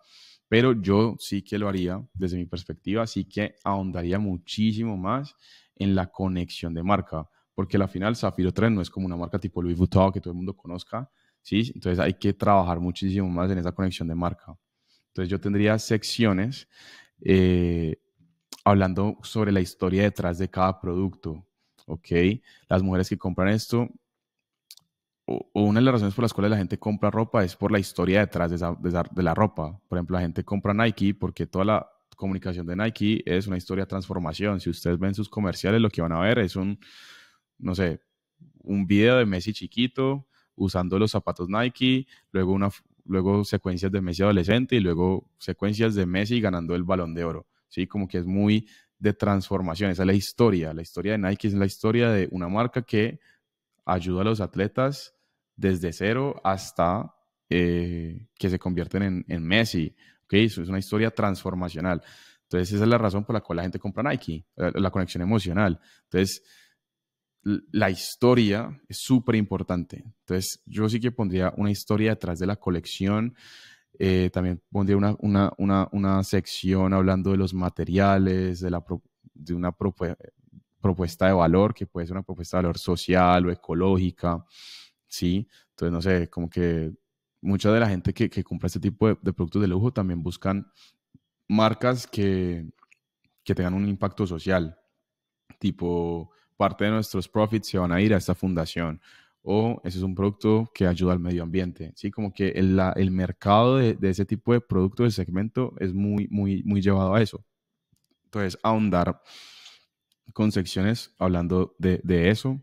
Pero yo sí que lo haría desde mi perspectiva, así que ahondaría muchísimo más en la conexión de marca, porque al final Zafiro 3 no es como una marca tipo Luis Butao que todo el mundo conozca, ¿sí? Entonces hay que trabajar muchísimo más en esa conexión de marca. Entonces yo tendría secciones eh, hablando sobre la historia detrás de cada producto, ¿ok? Las mujeres que compran esto, o, una de las razones por las cuales la gente compra ropa es por la historia detrás de, la ropa. Por ejemplo, la gente compra Nike porque toda la comunicación de Nike es una historia de transformación. Si ustedes ven sus comerciales, lo que van a ver es un, no sé, un video de Messi chiquito, usando los zapatos Nike, luego, una, luego secuencias de Messi adolescente y luego secuencias de Messi ganando el balón de oro. Sí, como que es muy de transformación, esa es la historia. La historia de Nike es la historia de una marca que ayuda a los atletas desde cero hasta eh, que se convierten en, en Messi. ¿okay? es una historia transformacional. Entonces, esa es la razón por la cual la gente compra Nike, la, la conexión emocional. Entonces, la historia es súper importante. Entonces, yo sí que pondría una historia detrás de la colección. Eh, también pondría una, sección hablando de los materiales, de, la de una propuesta de valor, que puede ser una propuesta de valor social o ecológica, ¿sí? Entonces, no sé, como que mucha de la gente que, que compra este tipo de, productos de lujo también buscan marcas que, que tengan un impacto social, tipo parte de nuestros profits se van a ir a esta fundación o ese es un producto que ayuda al medio ambiente. Sí, como que el, mercado de, ese tipo de producto, de segmento, es muy, muy, muy llevado a eso. Entonces, ahondar con secciones hablando de, eso.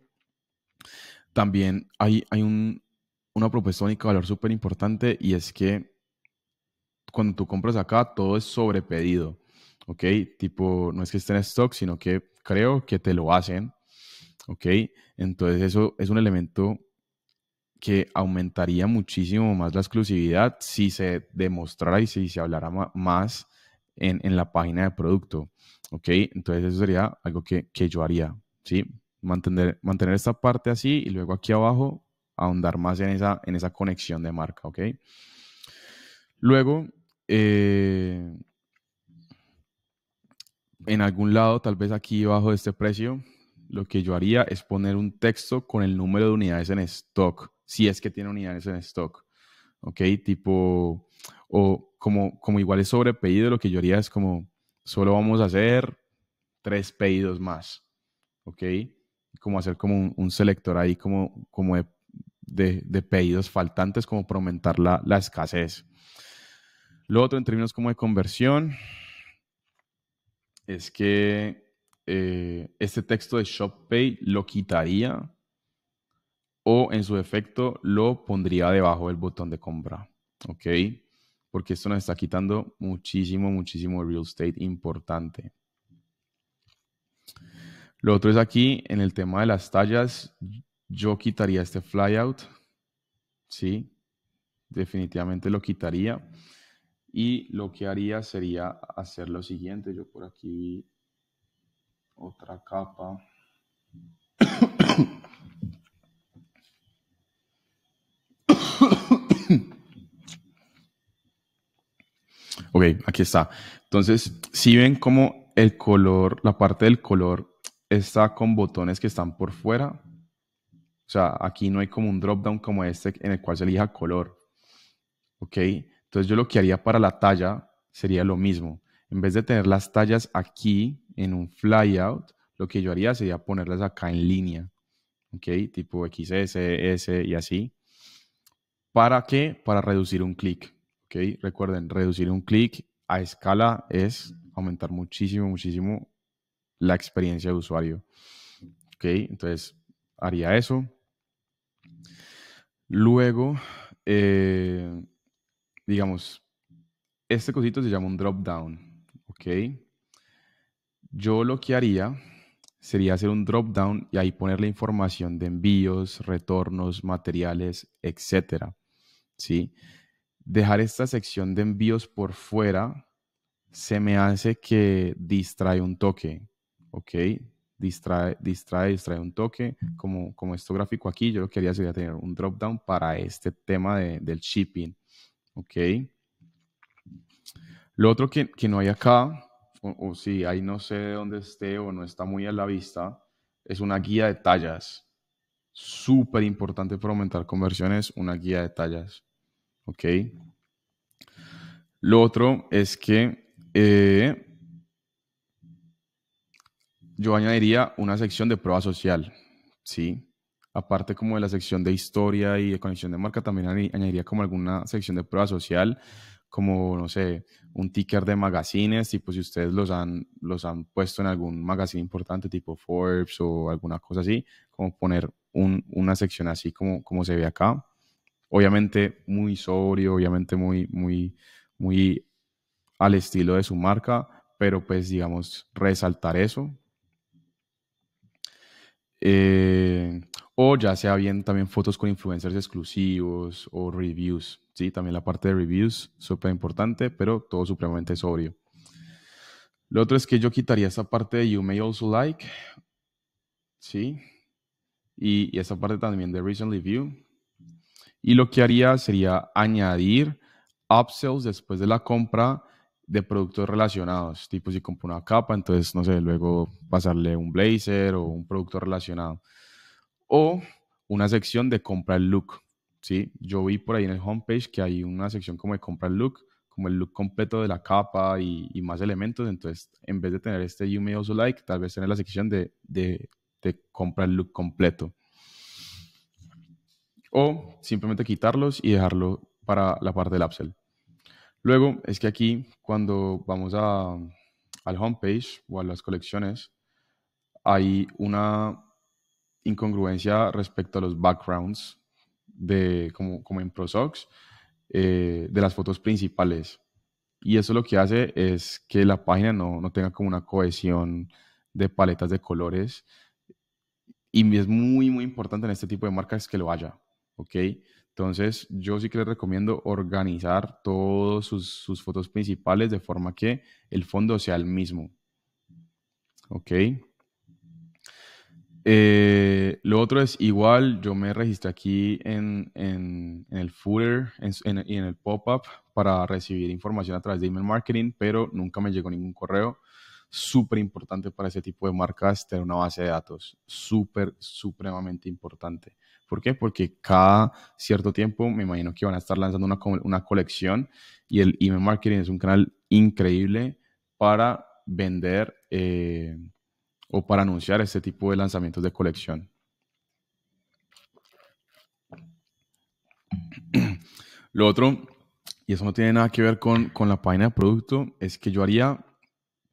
También hay, hay un, una propuesta única de valor súper importante y es que cuando tú compras acá, todo es sobrepedido. ¿Ok? Tipo, no es que esté en stock, sino que creo que te lo hacen ¿Ok? Entonces eso es un elemento que aumentaría muchísimo más la exclusividad si se demostrara y si se hablara más en, en la página de producto. ¿Ok? Entonces eso sería algo que, yo haría. ¿Sí? Mantener, mantener esta parte así y luego aquí abajo ahondar más en esa, en esa conexión de marca. Luego, eh, en algún lado, tal vez aquí abajo de este precio, lo que yo haría es poner un texto con el número de unidades en stock, si es que tiene unidades en stock. ¿Ok? Tipo, o como, como igual es sobre pedido, lo que yo haría es como, solo vamos a hacer tres pedidos más. ¿Ok? Como hacer como un, selector ahí, como, como de, pedidos faltantes, como para aumentar la, la escasez. Lo otro, en términos como de conversión, es que este texto de Shop Pay lo quitaría o en su efecto lo pondría debajo del botón de compra. ¿Ok? Porque esto nos está quitando muchísimo, muchísimo real estate importante. Lo otro es aquí, en el tema de las tallas, yo quitaría este flyout. Sí, definitivamente lo quitaría. Y lo que haría sería hacer lo siguiente. Yo por aquí vi otra capa. ok, aquí está. Entonces, si ven como el color, la parte del color está con botones que están por fuera. O sea, aquí no hay como un drop down como este en el cual se elija color. Ok, entonces yo lo que haría para la talla sería lo mismo. En vez de tener las tallas aquí, en un flyout, lo que yo haría sería ponerlas acá en línea, ¿ok? Tipo XS, S y así. ¿Para qué? Para reducir un clic, ¿ok? Recuerden, reducir un clic a escala es aumentar muchísimo, muchísimo la experiencia de usuario, ¿ok? Entonces, haría eso. Luego, eh, digamos, este cosito se llama un drop down, ¿ok? Yo lo que haría sería hacer un drop down y ahí poner la información de envíos, retornos, materiales, etc. ¿Sí? Dejar esta sección de envíos por fuera se me hace que distrae un toque, ¿ok? Distrae, distrae, distrae un toque. Como, como esto gráfico aquí, yo lo que haría sería tener un drop down para este tema de, del shipping, ¿ok? Lo otro que, que no hay acá o, si sí, ahí no sé dónde esté o no está muy a la vista, es una guía de tallas. Súper importante para aumentar conversiones, una guía de tallas. ¿Ok? Lo otro es que eh, yo añadiría una sección de prueba social, ¿sí? Aparte como de la sección de historia y de conexión de marca, también añadiría como alguna sección de prueba social como, no sé, un ticker de magazines, tipo si ustedes los han, los han puesto en algún magazine importante, tipo Forbes o alguna cosa así, como poner una sección así como, como se ve acá. Obviamente muy sobrio, obviamente muy, muy, muy al estilo de su marca, pero pues digamos resaltar eso. Eh, o ya sea bien también fotos con influencers exclusivos o reviews. Sí, también la parte de reviews, súper importante, pero todo supremamente sobrio. Lo otro es que yo quitaría esa parte de You May Also Like. Sí. Y, y esa parte también de Recently View. Y lo que haría sería añadir upsells después de la compra de productos relacionados. Tipo, si compro una capa, entonces, no sé, luego pasarle un blazer o un producto relacionado o una sección de compra el look. ¿sí? Yo vi por ahí en el homepage que hay una sección como de compra el look, como el look completo de la capa y, más elementos. Entonces, en vez de tener este You May Also Like, tal vez tener la sección de, de, compra el look completo. O simplemente quitarlos y dejarlo para la parte del upsell. Luego es que aquí cuando vamos a, al homepage o a las colecciones, hay una incongruencia respecto a los backgrounds de, como, como en ProSox, eh, de las fotos principales. Y eso lo que hace es que la página no, tenga como una cohesión de paletas de colores. Y es muy, muy importante en este tipo de marcas que lo haya, ¿ok? Entonces, yo sí que les recomiendo organizar todos sus, sus, fotos principales de forma que el fondo sea el mismo, ¿ok? Eh, lo otro es igual, yo me registré aquí en, en, el footer y en, el pop-up para recibir información a través de email marketing, pero nunca me llegó ningún correo. Súper importante para ese tipo de marcas tener una base de datos. Súper, supremamente importante. ¿Por qué? Porque cada cierto tiempo me imagino que van a estar lanzando una, colección y el email marketing es un canal increíble para vender. Eh, o para anunciar este tipo de lanzamientos de colección. Lo otro, y eso no tiene nada que ver con, la página de producto, es que yo haría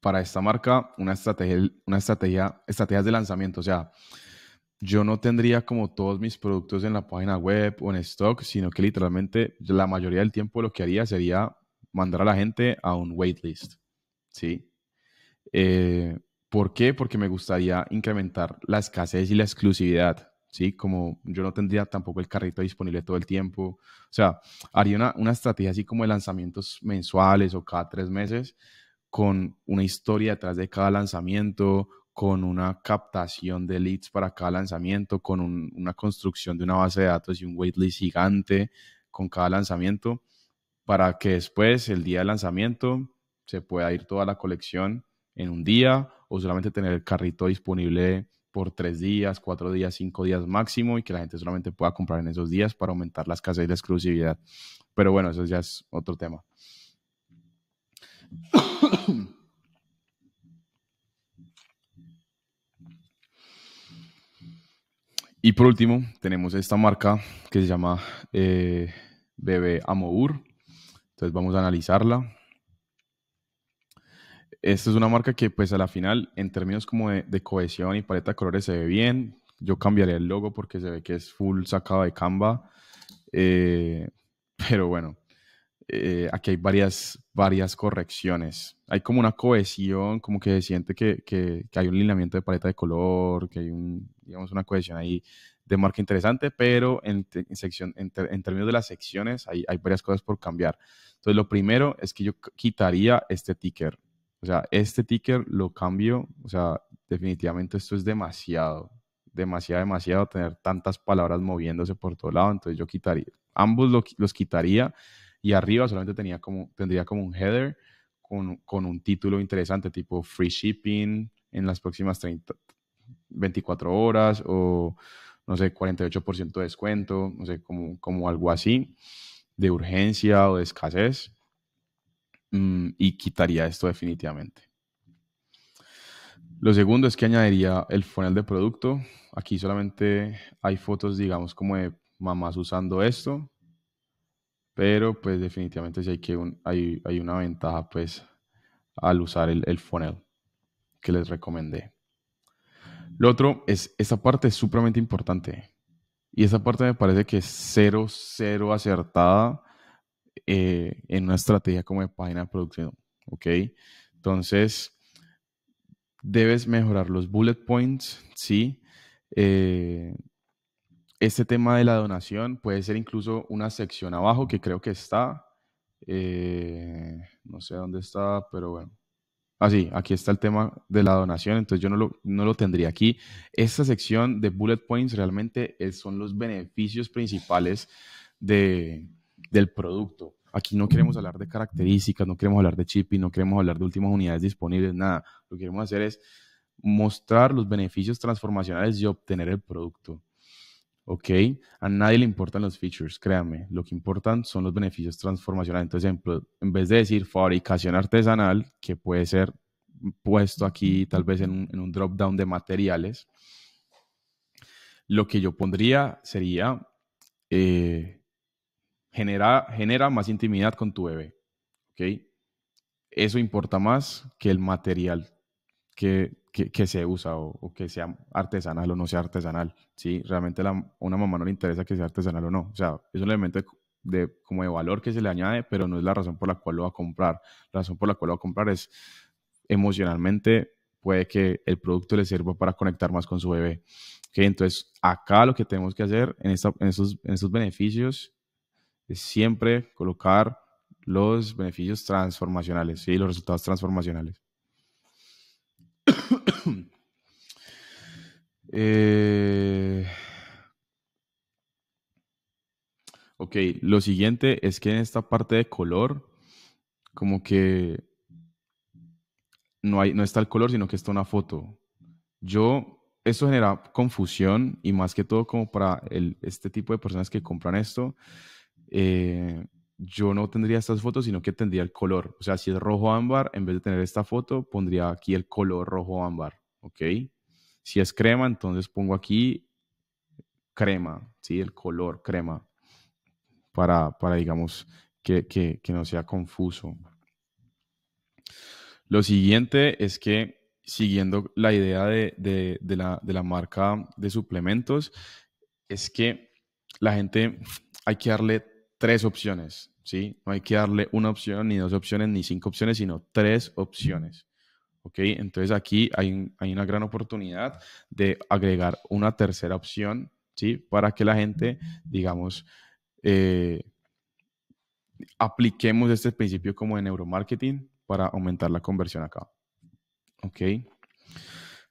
para esta marca una estrategia, estrategias de lanzamiento. O sea, yo no tendría como todos mis productos en la página web o en stock, sino que literalmente la mayoría del tiempo lo que haría sería mandar a la gente a un waitlist. ¿Sí? Eh, ¿Por qué? Porque me gustaría incrementar la escasez y la exclusividad, ¿sí? Como yo no tendría tampoco el carrito disponible todo el tiempo. O sea, haría una, estrategia así como de lanzamientos mensuales o cada tres meses con una historia detrás de cada lanzamiento, con una captación de leads para cada lanzamiento, con una construcción de una base de datos y un waitlist gigante con cada lanzamiento, para que después, el día del lanzamiento, se pueda ir toda la colección en un día o solamente tener el carrito disponible por tres días, cuatro días, cinco días máximo y que la gente solamente pueda comprar en esos días para aumentar la escasez y la exclusividad. Pero bueno, eso ya es otro tema. Y por último, tenemos esta marca que se llama eh, Bebé Amour. Entonces vamos a analizarla. Esta es una marca que pues a la final, en términos como de, cohesión y paleta de colores, se ve bien. Yo cambiaría el logo porque se ve que es full sacado de Canva. Eh, pero bueno, eh, aquí hay varias, varias correcciones. Hay como una cohesión, como que se siente que, hay un lineamiento de paleta de color, que hay un, digamos, una cohesión ahí de marca interesante, pero en, sección, en, términos de las secciones hay varias cosas por cambiar. Entonces, lo primero es que yo quitaría este ticker. O sea, este ticker lo cambio, o sea, definitivamente esto es demasiado, demasiado, demasiado tener tantas palabras moviéndose por todo lado, entonces yo quitaría, ambos los quitaría y arriba solamente tenía como, tendría como un header con, un título interesante tipo free shipping en las próximas 30, 24 horas o no sé, 48% de descuento, no sé, como, como algo así de urgencia o de escasez Mm, y quitaría esto definitivamente. Lo segundo es que añadiría el funnel de producto. Aquí solamente hay fotos, digamos, como de mamás usando esto, pero pues definitivamente sí hay, que hay, una ventaja pues al usar el, el funnel que les recomendé. Lo otro es, esta parte es supremamente importante. Y esa parte me parece que es cero, cero acertada eh, en una estrategia como de página de producción. ¿Ok? Entonces, debes mejorar los bullet points, ¿sí? Eh, este tema de la donación puede ser incluso una sección abajo que creo que está. Eh, no sé dónde está, pero bueno. Así, ah, sí, aquí está el tema de la donación, entonces yo no lo, no lo tendría aquí. Esta sección de bullet points realmente son los beneficios principales de, del producto. Aquí no queremos hablar de características, no queremos hablar de y no queremos hablar de últimas unidades disponibles, nada. Lo que queremos hacer es mostrar los beneficios transformacionales y obtener el producto. ¿Ok? A nadie le importan los features, créanme. Lo que importan son los beneficios transformacionales. Entonces, en, en vez de decir fabricación artesanal, que puede ser puesto aquí tal vez en un, drop-down de materiales, lo que yo pondría sería eh, genera, más intimidad con tu bebé. ¿okay? Eso importa más que el material que, se usa o, que sea artesanal o no sea artesanal. ¿sí? Realmente a una mamá no le interesa que sea artesanal o no. O sea, es un elemento de, como de valor que se le añade, pero no es la razón por la cual lo va a comprar. La razón por la cual lo va a comprar es emocionalmente puede que el producto le sirva para conectar más con su bebé. ¿Okay? Entonces, acá lo que tenemos que hacer en, esta, en, en beneficios es siempre colocar los beneficios transformacionales, y los resultados transformacionales. Eh, ok, lo siguiente es que en esta parte de color, como que no, hay, no está el color, sino que está una foto. Yo, eso genera confusión y más que todo como para el, este tipo de personas que compran esto, eh, yo no tendría estas fotos, sino que tendría el color. O sea, si es rojo ámbar, en vez de tener esta foto, pondría aquí el color rojo ámbar, ¿ok? Si es crema, entonces pongo aquí crema, ¿sí? El color crema, para, digamos, que, no sea confuso. Lo siguiente es que, siguiendo la idea de, la, de la marca de suplementos, es que la gente hay que darle tres opciones, ¿sí? No hay que darle una opción, ni dos opciones, ni cinco opciones, sino tres opciones. ¿Ok? Entonces aquí hay, hay una gran oportunidad de agregar una tercera opción, ¿sí? Para que la gente, digamos, eh, apliquemos este principio como de neuromarketing para aumentar la conversión acá. ¿Ok?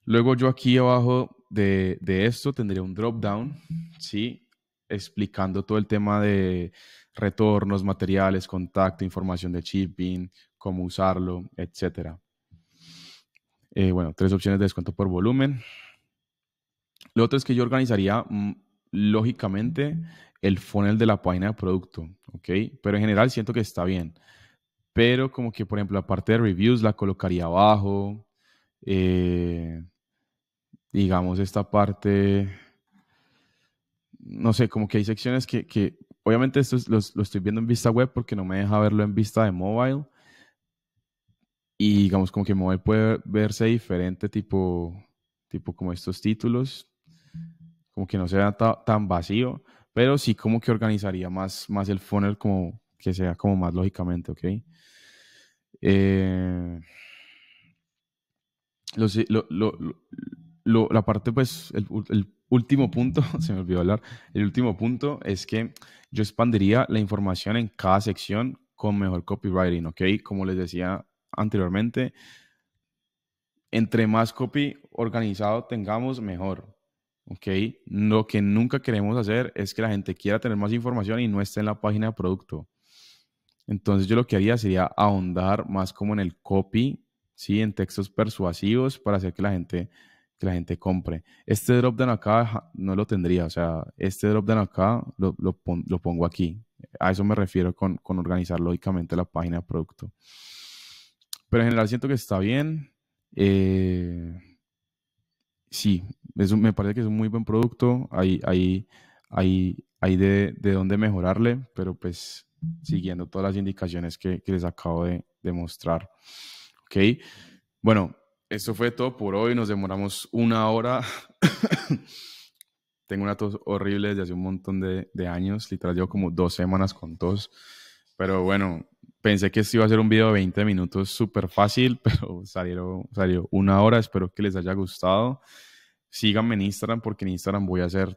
Luego yo aquí abajo de, de esto tendría un drop down, ¿sí? explicando todo el tema de retornos, materiales, contacto, información de shipping, cómo usarlo, etc. Eh, bueno, tres opciones de descuento por volumen. Lo otro es que yo organizaría mm, lógicamente el funnel de la página de producto, ¿ok? Pero en general siento que está bien. Pero como que, por ejemplo, la parte de reviews la colocaría abajo. Eh, digamos, esta parte no sé, como que hay secciones que, obviamente esto lo estoy viendo en vista web porque no me deja verlo en vista de mobile. Y digamos como que mobile puede verse diferente, tipo, tipo como estos títulos, como que no sea tan vacío, pero sí como que organizaría más, más el funnel como que sea como más lógicamente, ¿ok? Eh, la parte pues, el último punto, se me olvidó hablar, el último punto es que yo expandiría la información en cada sección con mejor copywriting, ¿ok? Como les decía anteriormente, entre más copy organizado tengamos, mejor, ¿ok? Lo que nunca queremos hacer es que la gente quiera tener más información y no esté en la página de producto. Entonces yo lo que haría sería ahondar más como en el copy, ¿sí? En textos persuasivos para hacer que la gente que la gente compre. Este drop down acá no lo tendría, o sea, este drop down acá lo, pongo aquí. A eso me refiero con, organizar lógicamente la página de producto. Pero en general siento que está bien. Eh, sí, me parece que es un muy buen producto. Hay, hay, hay, hay de, de dónde mejorarle, pero pues siguiendo todas las indicaciones que, les acabo de, de mostrar. Ok. Bueno, esto fue todo por hoy. Nos demoramos una hora. Tengo una tos horrible desde hace un montón de, de años. Literal, llevo como dos semanas con tos. Pero bueno, pensé que esto iba a ser un video de 20 minutos súper fácil, pero salieron, salió una hora. Espero que les haya gustado. Síganme en Instagram porque en Instagram voy a hacer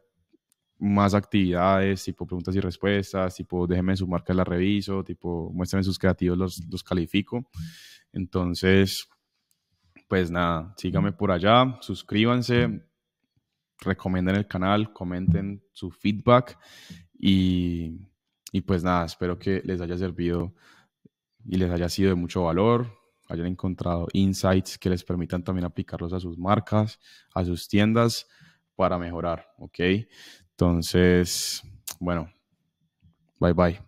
más actividades, tipo preguntas y respuestas, tipo déjenme su marca, la reviso, tipo muéstrenme sus creativos, los, los califico. Entonces, pues nada, síganme por allá, suscríbanse, recomienden el canal, comenten su feedback y, y pues nada, espero que les haya servido y les haya sido de mucho valor, hayan encontrado insights que les permitan también aplicarlos a sus marcas, a sus tiendas para mejorar, ¿ok? Entonces, bueno, bye bye.